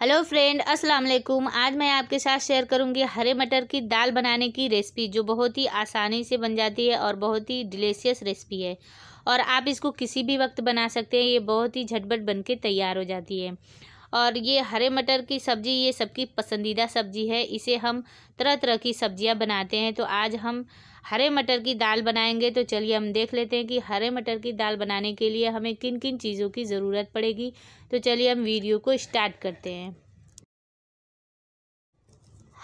hello friend अस्सलाम वालेकुम आज मैं आपके साथ शेयर करूंगी हरे मटर की दाल बनाने की रेसिपी जो बहुत ही आसानी से बन जाती है और बहुत ही डिलीशियस रेसिपी है और आप इसको किसी भी वक्त बना सकते हैं ये बहुत ही झटपट बन के तैयार हो जाती है और ये हरे मटर की सब्ज़ी ये सबकी पसंदीदा सब्ज़ी है इसे हम तरह तरह की सब्ज़ियाँ बनाते हैं तो आज हम हरे मटर की दाल बनाएंगे तो चलिए हम देख लेते हैं कि हरे मटर की दाल बनाने के लिए हमें किन किन चीज़ों की ज़रूरत पड़ेगी तो चलिए हम वीडियो को स्टार्ट करते हैं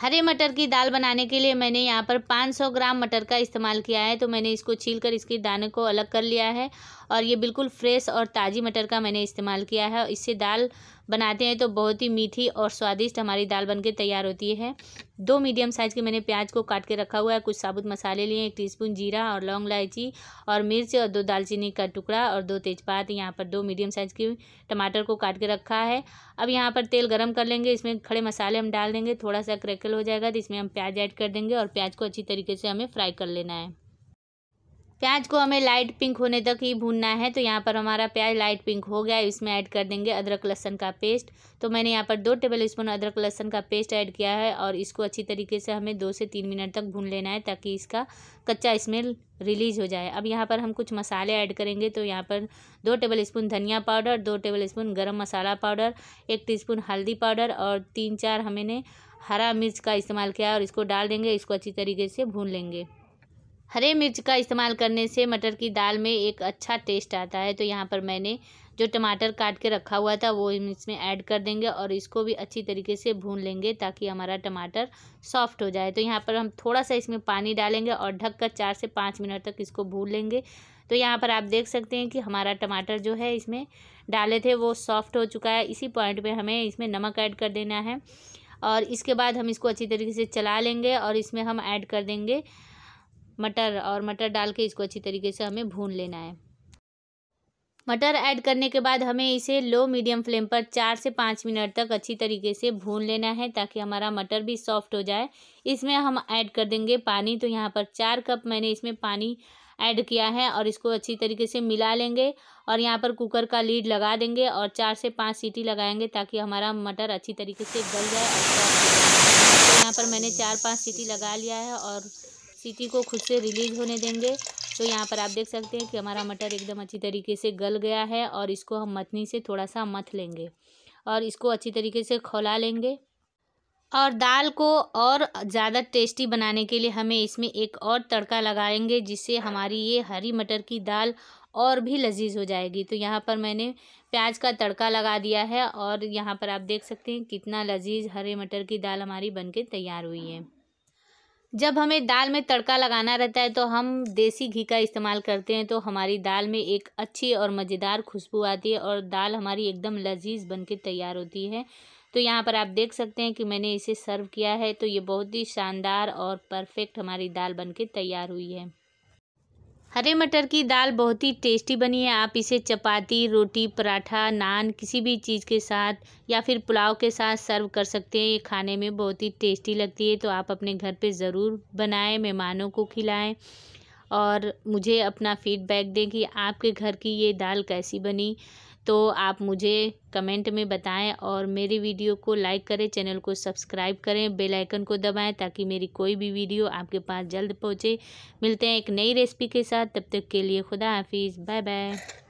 हरे मटर की दाल बनाने के लिए मैंने यहाँ पर 500 ग्राम मटर का इस्तेमाल किया है तो मैंने इसको छील कर इसके दाने को अलग कर लिया है और ये बिल्कुल फ्रेश और ताज़ी मटर का मैंने इस्तेमाल किया है इससे दाल बनाते हैं तो बहुत ही मीठी और स्वादिष्ट हमारी दाल बनके तैयार होती है दो मीडियम साइज़ के मैंने प्याज को काट के रखा हुआ है कुछ साबुत मसाले लिए एक टीस्पून जीरा और लौंग इलायची और मिर्च और दो दालचीनी का टुकड़ा और दो तेज़पात यहाँ पर दो मीडियम साइज़ के टमाटर को काट के रखा है अब यहाँ पर तेल गर्म कर लेंगे इसमें खड़े मसाले हम डाल देंगे थोड़ा सा क्रैकल हो जाएगा तो इसमें हम प्याज ऐड कर देंगे और प्याज को अच्छी तरीके से हमें फ्राई कर लेना है प्याज को हमें लाइट पिंक होने तक ही भूनना है तो यहाँ पर हमारा प्याज लाइट पिंक हो गया इसमें ऐड कर देंगे अदरक लहसन का पेस्ट तो मैंने यहाँ पर दो टेबल स्पून अदरक लहसन का पेस्ट ऐड किया है और इसको अच्छी तरीके से हमें दो से तीन मिनट तक भून लेना है ताकि इसका कच्चा स्मेल रिलीज़ हो जाए अब यहाँ पर हम कुछ मसाले ऐड करेंगे तो यहाँ पर दो टेबल स्पून धनिया पाउडर दो टेबल स्पून गर्म मसाला पाउडर एक स्पून हल्दी पाउडर और तीन चार हमें हरा मिर्च का इस्तेमाल किया और इसको डाल देंगे इसको अच्छी तरीके से भून लेंगे हरे मिर्च का इस्तेमाल करने से मटर की दाल में एक अच्छा टेस्ट आता है तो यहाँ पर मैंने जो टमाटर काट के रखा हुआ था वो हम इसमें ऐड कर देंगे और इसको भी अच्छी तरीके से भून लेंगे ताकि हमारा टमाटर सॉफ्ट हो जाए तो यहाँ पर हम थोड़ा सा इसमें पानी डालेंगे और ढक कर चार से पाँच मिनट तक इसको भून लेंगे तो यहाँ पर आप देख सकते हैं कि हमारा टमाटर जो है इसमें डाले थे वो सॉफ्ट हो चुका है इसी पॉइंट पर हमें इसमें नमक ऐड कर देना है और इसके बाद हम इसको अच्छी तरीके से चला लेंगे और इसमें हम ऐड कर देंगे मटर और मटर डाल के इसको अच्छी तरीके से हमें भून लेना है मटर ऐड करने के बाद हमें इसे लो मीडियम फ्लेम पर चार से पाँच मिनट तक अच्छी तरीके से भून लेना है ताकि हमारा मटर भी सॉफ्ट हो जाए इसमें हम ऐड कर देंगे पानी तो यहाँ पर चार कप मैंने इसमें पानी ऐड किया है और इसको अच्छी तरीके से मिला लेंगे और यहाँ पर कुकर का लीड लगा देंगे और चार से पाँच सीटी लगाएंगे ताकि हमारा मटर अच्छी तरीके से गल जाए और तो यहाँ पर मैंने चार पाँच सीटी लगा लिया है और सीटी को खुद से रिलीज होने देंगे तो यहाँ पर आप देख सकते हैं कि हमारा मटर एकदम अच्छी तरीके से गल गया है और इसको हम मथनी से थोड़ा सा मथ लेंगे और इसको अच्छी तरीके से खौला लेंगे और दाल को और ज़्यादा टेस्टी बनाने के लिए हमें इसमें एक और तड़का लगाएंगे जिससे हमारी ये हरी मटर की दाल और भी लजीज हो जाएगी तो यहाँ पर मैंने प्याज का तड़का लगा दिया है और यहाँ पर आप देख सकते हैं कितना लजीज हरे मटर की दाल हमारी बनके तैयार हुई है जब हमें दाल में तड़का लगाना रहता है तो हम देसी घी का इस्तेमाल करते हैं तो हमारी दाल में एक अच्छी और मज़ेदार खुशबू आती है और दाल हमारी एकदम लजीज बन के तैयार होती है तो यहाँ पर आप देख सकते हैं कि मैंने इसे सर्व किया है तो ये बहुत ही शानदार और परफेक्ट हमारी दाल बन के तैयार हुई है हरे मटर की दाल बहुत ही टेस्टी बनी है आप इसे चपाती रोटी पराठा नान किसी भी चीज़ के साथ या फिर पुलाव के साथ सर्व कर सकते हैं ये खाने में बहुत ही टेस्टी लगती है तो आप अपने घर पे ज़रूर बनाएं मेहमानों को खिलाएं और मुझे अपना फीडबैक दें कि आपके घर की ये दाल कैसी बनी तो आप मुझे कमेंट में बताएं और मेरी वीडियो को लाइक करें चैनल को सब्सक्राइब करें बेल आइकन को दबाएं ताकि मेरी कोई भी वीडियो आपके पास जल्द पहुंचे मिलते हैं एक नई रेसिपी के साथ तब तक के लिए खुदा हाफिज़ बाय बाय